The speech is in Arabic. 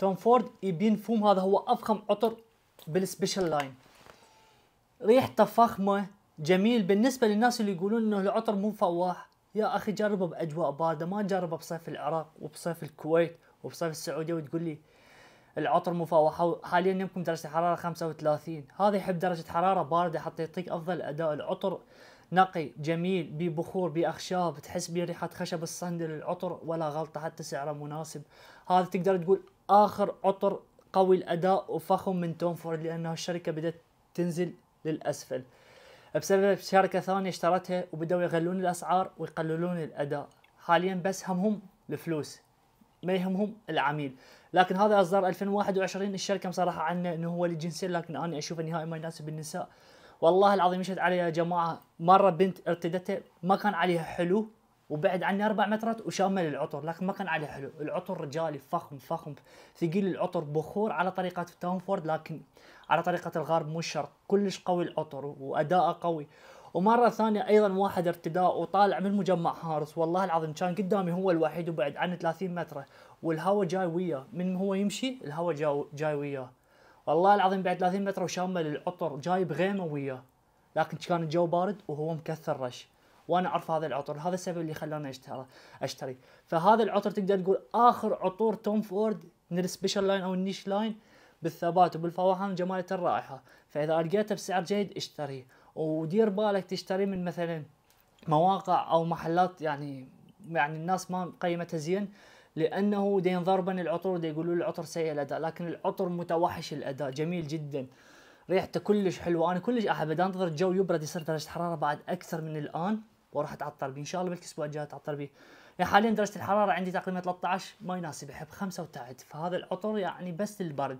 توم فورد يبين فوم هذا هو أفخم عطر بالسبيشال لاين ريحته فخمة جميل بالنسبة للناس اللي يقولون انه العطر مو فواح يا اخي جربه باجواء باردة ما جربه بصيف العراق وبصيف الكويت وبصيف السعودية وتقول لي العطر مو فواح حاليا يمكن درجة الحرارة 35 هذا يحب درجة حرارة باردة حتى يعطيك افضل اداء العطر نقي جميل ببخور باخشاب تحس بريحه خشب الصندل العطر ولا غلطه حتى سعره مناسب هذا تقدر تقول اخر عطر قوي الاداء وفخم من توم فورد لانه الشركه بدات تنزل للاسفل بسبب شركه ثانيه اشترتها وبداوا يغلون الاسعار ويقللون الاداء حاليا بس همهم الفلوس ما يهمهم العميل لكن هذا اصدار 2021 الشركه مصرحه عنه انه هو للجنسين لكن انا اشوف النهائي ما يناسب النساء والله العظيم مشت علي يا جماعه مره بنت ارتدته ما كان عليها حلو وبعد عني اربع مترات وشامل العطر لكن ما كان عليها حلو العطر رجالي فخم فخم ثقيل العطر بخور على طريقه تاونفورد لكن على طريقه الغرب مو شرط كلش قوي العطر واداءه قوي ومره ثانيه ايضا واحد ارتداء وطالع من مجمع هارس والله العظيم كان قدامي هو الوحيد وبعد عنه 30 متر والهواء جاي وياه من هو يمشي الهواء جاي وياه والله العظيم بعد 30 متر وشامل العطر جايب غيمه وياه لكن كان الجو بارد وهو مكثر رش وانا اعرف هذا العطر هذا السبب اللي خلاني اشتري اشتري فهذا العطر تقدر تقول اخر عطور توم فورد من السبيشال لاين او النيش لاين بالثبات وبالفواحه وجمالة الرائحه فاذا لقيته بسعر جيد اشتريه ودير بالك تشتري من مثلا مواقع او محلات يعني يعني الناس ما قيمتها زين لانه دين ضربن العطور دي يقولوا العطر سيء الاداء لكن العطر متوحش الاداء جميل جدا ريحته كلش حلوه انا كلش احب انتظر الجو يبرد يصير درجه حراره بعد اكثر من الان وراح اتعطر به ان شاء الله بالاسبوع الجاي اتعطر به يعني حاليا درجه الحراره عندي تقريبا 13 ما يناسب احب خمسه وتعد فهذا العطر يعني بس للبرد